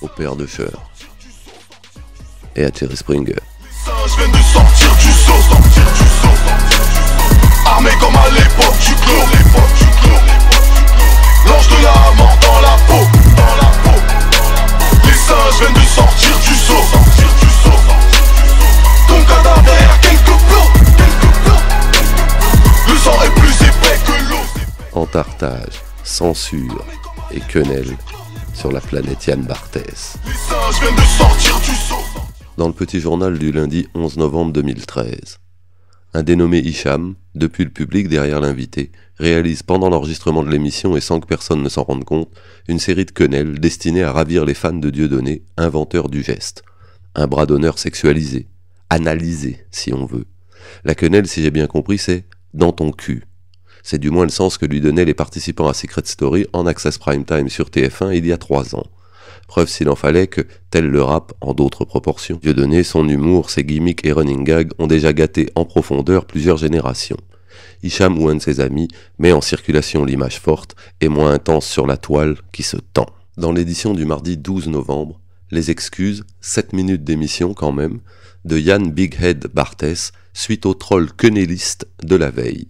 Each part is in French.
au père de Feur et à Terry Springer. singes viennent de sortir du saut, sortir du saut, armé comme à l'époque du clos, l'époque du clos, l'ange de la mort dans la peau, dans la peau, les singes viennent de sortir du saut, sortir du saut, ton cadavre derrière quelques plots, quelques plots, le sang est plus épais que l'eau. Entartage, censure et quenelle sur la planète Yann Barthès. Dans le petit journal du lundi 11 novembre 2013, un dénommé Hicham, depuis le public derrière l'invité, réalise pendant l'enregistrement de l'émission et sans que personne ne s'en rende compte, une série de quenelles destinées à ravir les fans de Dieudonné, inventeur du geste. Un bras d'honneur sexualisé, analysé si on veut. La quenelle, si j'ai bien compris, c'est dans ton cul. C'est du moins le sens que lui donnaient les participants à Secret Story en access prime time sur TF1 il y a trois ans. Preuve s'il en fallait que, tel le rap, en d'autres proportions, Dieu donné, son humour, ses gimmicks et running gags ont déjà gâté en profondeur plusieurs générations. Hicham ou un de ses amis met en circulation l'image forte et moins intense sur la toile qui se tend. Dans l'édition du mardi 12 novembre, les excuses, 7 minutes d'émission quand même, de Yann Bighead Barthes suite au troll quenelliste de la veille.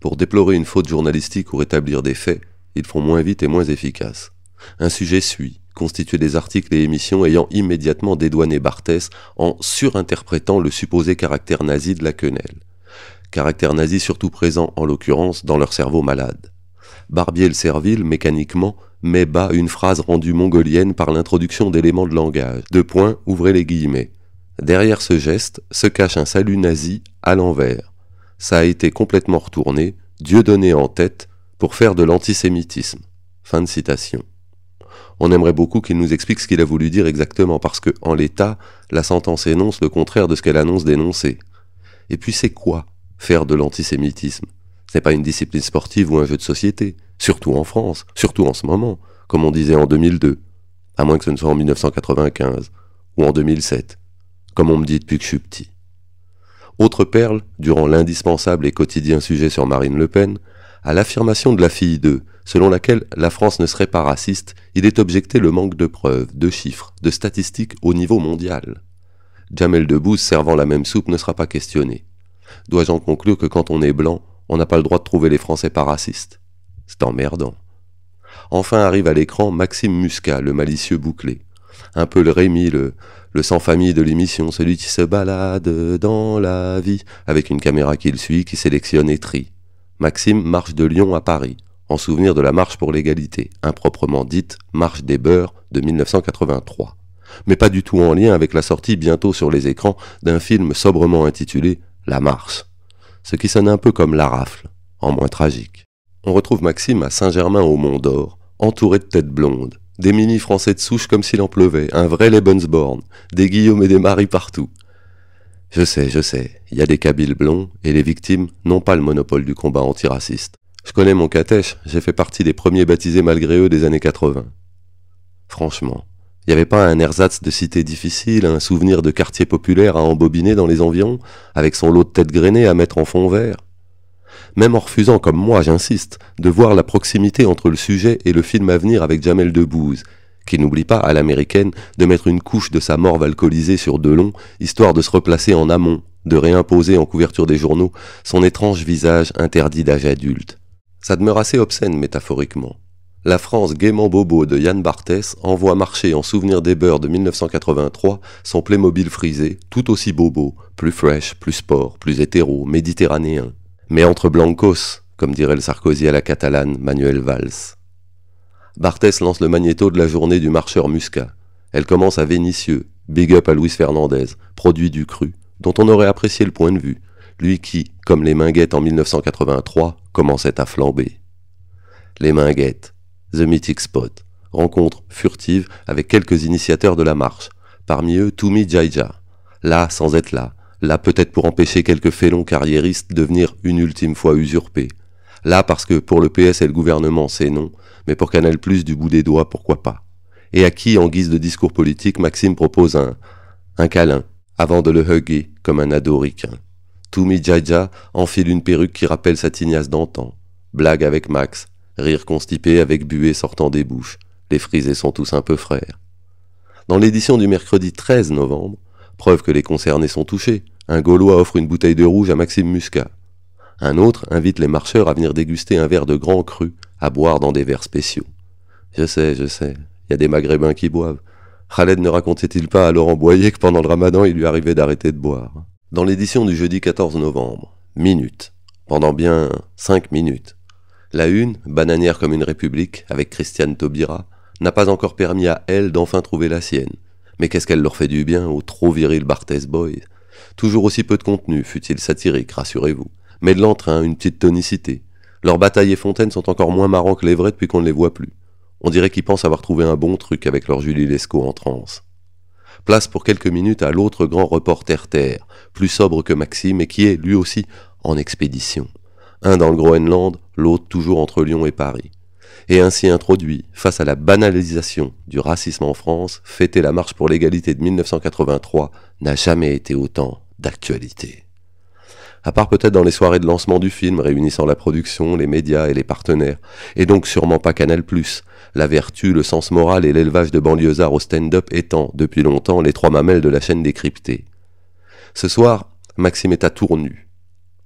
Pour déplorer une faute journalistique ou rétablir des faits, ils font moins vite et moins efficace. Un sujet suit, constitué des articles et émissions ayant immédiatement dédouané Barthès en surinterprétant le supposé caractère nazi de la quenelle. Caractère nazi surtout présent, en l'occurrence, dans leur cerveau malade. Barbier le servile, mécaniquement, met bas une phrase rendue mongolienne par l'introduction d'éléments de langage. Deux points, ouvrez les guillemets. Derrière ce geste se cache un salut nazi à l'envers ça a été complètement retourné, Dieu donné en tête, pour faire de l'antisémitisme. Fin de citation. On aimerait beaucoup qu'il nous explique ce qu'il a voulu dire exactement, parce que, en l'état, la sentence énonce le contraire de ce qu'elle annonce dénoncer. Et puis c'est quoi faire de l'antisémitisme Ce n'est pas une discipline sportive ou un jeu de société, surtout en France, surtout en ce moment, comme on disait en 2002, à moins que ce ne soit en 1995 ou en 2007, comme on me dit depuis que je suis petit. Autre perle, durant l'indispensable et quotidien sujet sur Marine Le Pen, à l'affirmation de la fille 2, selon laquelle la France ne serait pas raciste, il est objecté le manque de preuves, de chiffres, de statistiques au niveau mondial. Jamel Debbouze servant la même soupe ne sera pas questionné. Dois-je en conclure que quand on est blanc, on n'a pas le droit de trouver les Français pas racistes C'est emmerdant. Enfin arrive à l'écran Maxime Muscat, le malicieux bouclé un peu le Rémi, le, sans-famille de l'émission, celui qui se balade dans la vie, avec une caméra qui le suit, qui sélectionne et trie. Maxime marche de Lyon à Paris, en souvenir de la marche pour l'égalité, improprement dite marche des beurs de 1983. Mais pas du tout en lien avec la sortie bientôt sur les écrans d'un film sobrement intitulé La Marche, ce qui sonne un peu comme La Rafle, en moins tragique. On retrouve Maxime à Saint-Germain au Mont d'Or, entouré de têtes blondes, des mini-français de souche comme s'il en pleuvait, un vrai Lebensborn, des Guillaume et des Marie partout. Je sais, je sais, il y a des Kabyles blonds, et les victimes n'ont pas le monopole du combat antiraciste. Je connais mon catèche, j'ai fait partie des premiers baptisés malgré eux des années 80. Franchement, il n'y avait pas un ersatz de cité difficile, un souvenir de quartier populaire à embobiner dans les environs, avec son lot de têtes grainées à mettre en fond vert même en refusant, comme moi j'insiste, de voir la proximité entre le sujet et le film à venir avec Jamel Debbouze, qui n'oublie pas, à l'américaine, de mettre une couche de sa morve alcoolisée sur Delon, histoire de se replacer en amont, de réimposer en couverture des journaux son étrange visage interdit d'âge adulte. Ça demeure assez obscène métaphoriquement. La France gaiement bobo de Yann Barthès envoie marcher en souvenir des beurs de 1983 son Playmobil frisé, tout aussi bobo, plus fraîche, plus sport, plus hétéro, méditerranéen mais entre blancos, comme dirait le Sarkozy à la catalane Manuel Valls. Barthès lance le magnéto de la journée du marcheur Muscat. Elle commence à Vénitieux, big up à Luis Fernandez, produit du cru, dont on aurait apprécié le point de vue, lui qui, comme les Minguettes en 1983, commençait à flamber. Les Minguettes, The Mythic Spot, rencontre furtive avec quelques initiateurs de la marche, parmi eux Toumi Jaija, là sans être là, là peut-être pour empêcher quelques félons carriéristes de venir une ultime fois usurpés, là parce que pour le PS et le gouvernement c'est non, mais pour Canal Plus du bout des doigts pourquoi pas. Et à qui, en guise de discours politique, Maxime propose un, un câlin, avant de le hugger comme un ado Toumi Jaja enfile une perruque qui rappelle sa tignasse d'antan, blague avec Max, rire constipé avec buée sortant des bouches, les frisés sont tous un peu frères. Dans l'édition du mercredi 13 novembre, preuve que les concernés sont touchés, un Gaulois offre une bouteille de rouge à Maxime Muscat. Un autre invite les marcheurs à venir déguster un verre de grand cru à boire dans des verres spéciaux. Je sais, je sais, il y a des maghrébins qui boivent. Khaled ne racontait-il pas à Laurent Boyer que pendant le ramadan il lui arrivait d'arrêter de boire Dans l'édition du jeudi 14 novembre, minute, pendant bien 5 minutes. La une, bananière comme une république, avec Christiane Taubira, n'a pas encore permis à elle d'enfin trouver la sienne. Mais qu'est-ce qu'elle leur fait du bien aux trop viril Barthes Boys Toujours aussi peu de contenu, fut-il satirique, rassurez-vous, mais de l'entrain, hein, une petite tonicité. Leurs batailles et fontaines sont encore moins marrants que les vrais depuis qu'on ne les voit plus. On dirait qu'ils pensent avoir trouvé un bon truc avec leur Julie Lescaut en transe. Place pour quelques minutes à l'autre grand reporter terre, plus sobre que Maxime et qui est, lui aussi, en expédition. Un dans le Groenland, l'autre toujours entre Lyon et Paris et ainsi introduit, face à la banalisation du racisme en France, fêter la marche pour l'égalité de 1983 n'a jamais été autant d'actualité. À part peut-être dans les soirées de lancement du film réunissant la production, les médias et les partenaires, et donc sûrement pas Canal+, la vertu, le sens moral et l'élevage de banlieusards au stand-up étant, depuis longtemps, les trois mamelles de la chaîne décryptée. Ce soir, Maxime est à Tournu,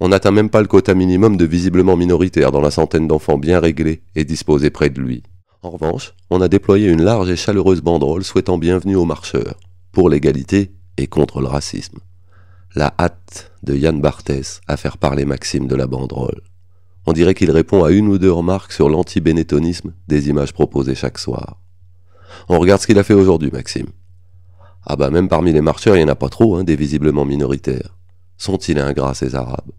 on n'atteint même pas le quota minimum de visiblement minoritaires dans la centaine d'enfants bien réglés et disposés près de lui. En revanche, on a déployé une large et chaleureuse banderole souhaitant bienvenue aux marcheurs, pour l'égalité et contre le racisme. La hâte de Yann Barthès à faire parler Maxime de la banderole. On dirait qu'il répond à une ou deux remarques sur l'anti-bénétonisme des images proposées chaque soir. On regarde ce qu'il a fait aujourd'hui, Maxime. Ah bah même parmi les marcheurs, il n'y en a pas trop, hein, des visiblement minoritaires. Sont-ils ingrats ces Arabes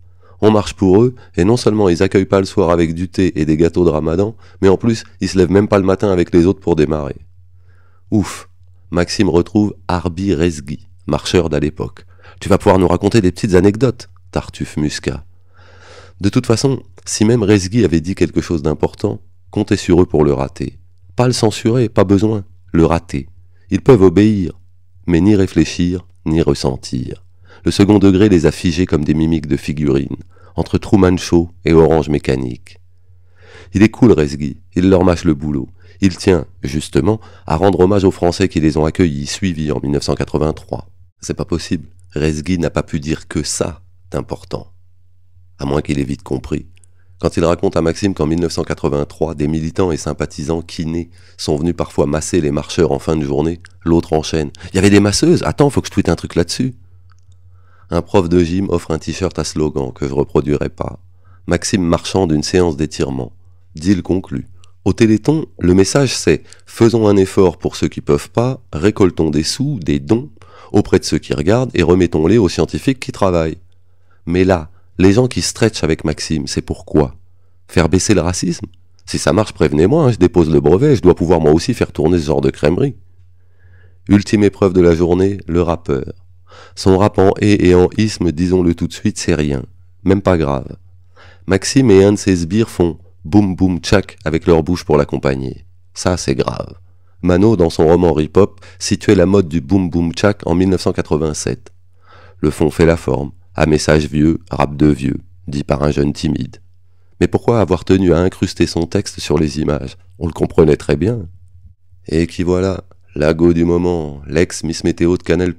on marche pour eux, et non seulement ils accueillent pas le soir avec du thé et des gâteaux de ramadan, mais en plus, ils se lèvent même pas le matin avec les autres pour démarrer. Ouf! Maxime retrouve Arbi Rezghi, marcheur d'à l'époque. Tu vas pouvoir nous raconter des petites anecdotes, Tartuffe Muscat. De toute façon, si même Rezgi avait dit quelque chose d'important, comptez sur eux pour le rater. Pas le censurer, pas besoin, le rater. Ils peuvent obéir, mais ni réfléchir, ni ressentir. Le second degré les a figés comme des mimiques de figurines, entre Truman Show et Orange Mécanique. Il est cool, Resgui, il leur mâche le boulot. Il tient, justement, à rendre hommage aux Français qui les ont accueillis, suivis en 1983. C'est pas possible. Resgui n'a pas pu dire que ça d'important. À moins qu'il ait vite compris. Quand il raconte à Maxime qu'en 1983, des militants et sympathisants kinés sont venus parfois masser les marcheurs en fin de journée, l'autre enchaîne. Il y avait des masseuses Attends, faut que je tweete un truc là-dessus un prof de gym offre un t-shirt à slogan que je reproduirai pas. Maxime marchand d'une séance d'étirement. Deal conclu. Au Téléthon, le message c'est faisons un effort pour ceux qui peuvent pas, récoltons des sous, des dons auprès de ceux qui regardent et remettons-les aux scientifiques qui travaillent. Mais là, les gens qui stretchent avec Maxime, c'est pourquoi Faire baisser le racisme Si ça marche, prévenez-moi, hein, je dépose le brevet, je dois pouvoir moi aussi faire tourner ce genre de crèmerie. Ultime épreuve de la journée, le rappeur. Son rap en et » et en isme, disons-le tout de suite, c'est rien. Même pas grave. Maxime et un de ses sbires font boum boum tchac avec leur bouche pour l'accompagner. Ça, c'est grave. Mano, dans son roman hop, situait la mode du boum boum tchac en 1987. Le fond fait la forme, à message vieux, rap de vieux, dit par un jeune timide. Mais pourquoi avoir tenu à incruster son texte sur les images On le comprenait très bien. Et qui voilà, « L'ago du moment, l'ex-Miss Météo de Canal+,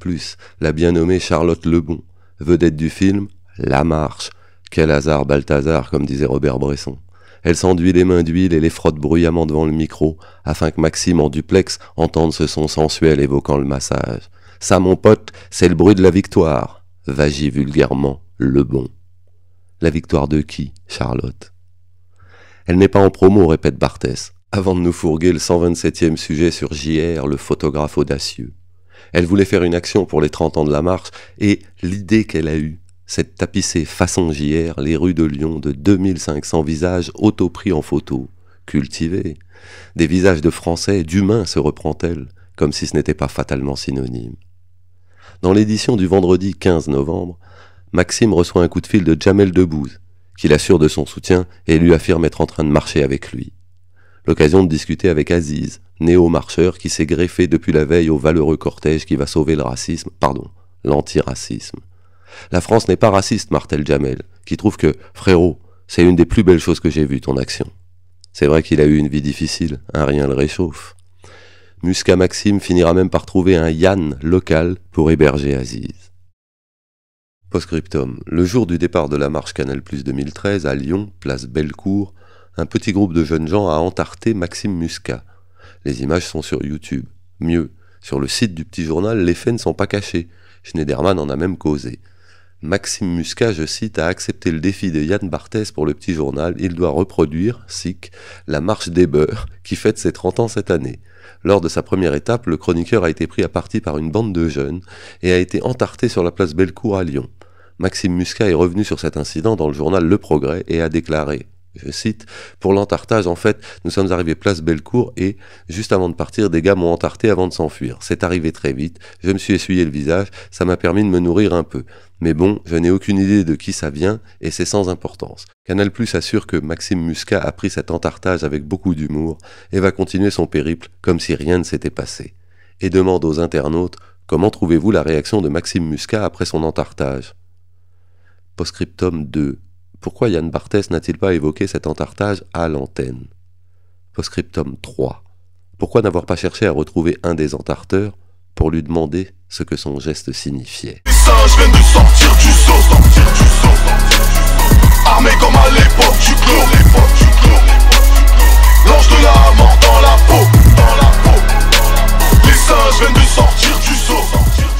la bien nommée Charlotte Lebon, vedette du film La Marche. Quel hasard Balthazar, comme disait Robert Bresson. Elle s'enduit les mains d'huile et les frotte bruyamment devant le micro, afin que Maxime en duplex entende ce son sensuel évoquant le massage. Ça, mon pote, c'est le bruit de la victoire. Vagit vulgairement Lebon. »« La victoire de qui, Charlotte Elle n'est pas en promo, répète Barthès avant de nous fourguer le 127e sujet sur JR, le photographe audacieux. Elle voulait faire une action pour les 30 ans de la marche, et l'idée qu'elle a eue, cette de tapisser façon JR les rues de Lyon de 2500 visages auto-pris en photo, cultivés. Des visages de Français, d'humains se reprend-elle, comme si ce n'était pas fatalement synonyme. Dans l'édition du vendredi 15 novembre, Maxime reçoit un coup de fil de Jamel Debouze, qui l'assure de son soutien et lui affirme être en train de marcher avec lui. L'occasion de discuter avec Aziz, néo-marcheur qui s'est greffé depuis la veille au valeureux cortège qui va sauver le racisme, pardon, l'antiracisme. La France n'est pas raciste, Martel Jamel, qui trouve que, frérot, c'est une des plus belles choses que j'ai vues, ton action. C'est vrai qu'il a eu une vie difficile, un hein, rien le réchauffe. Musca Maxime finira même par trouver un Yann local pour héberger Aziz. Postscriptum. Le jour du départ de la marche Canal Plus 2013 à Lyon, place Bellecour, un petit groupe de jeunes gens a entarté Maxime Muscat. Les images sont sur YouTube. Mieux, sur le site du petit journal, les faits ne sont pas cachés. Schneiderman en a même causé. Maxime Muscat, je cite, a accepté le défi de Yann Barthès pour le petit journal. Il doit reproduire, SIC, la marche des beurs, qui fête ses 30 ans cette année. Lors de sa première étape, le chroniqueur a été pris à partie par une bande de jeunes et a été entarté sur la place Bellecour à Lyon. Maxime Muscat est revenu sur cet incident dans le journal Le Progrès et a déclaré je cite, pour l'entartage, en fait, nous sommes arrivés place Bellecour et, juste avant de partir, des gars m'ont entarté avant de s'enfuir. C'est arrivé très vite, je me suis essuyé le visage, ça m'a permis de me nourrir un peu. Mais bon, je n'ai aucune idée de qui ça vient et c'est sans importance. Canal Plus assure que Maxime Muscat a pris cet entartage avec beaucoup d'humour et va continuer son périple comme si rien ne s'était passé. Et demande aux internautes comment trouvez-vous la réaction de Maxime Muscat après son entartage Postscriptum 2 pourquoi Yann Barthès n'a-t-il pas évoqué cet entartage à l'antenne Postscriptum 3. Pourquoi n'avoir pas cherché à retrouver un des entarteurs pour lui demander ce que son geste signifiait Armé comme à l'époque du clos, l'époque du clos, l'ange de la mort dans la peau, dans la peau, les singes viennent de sortir du saut.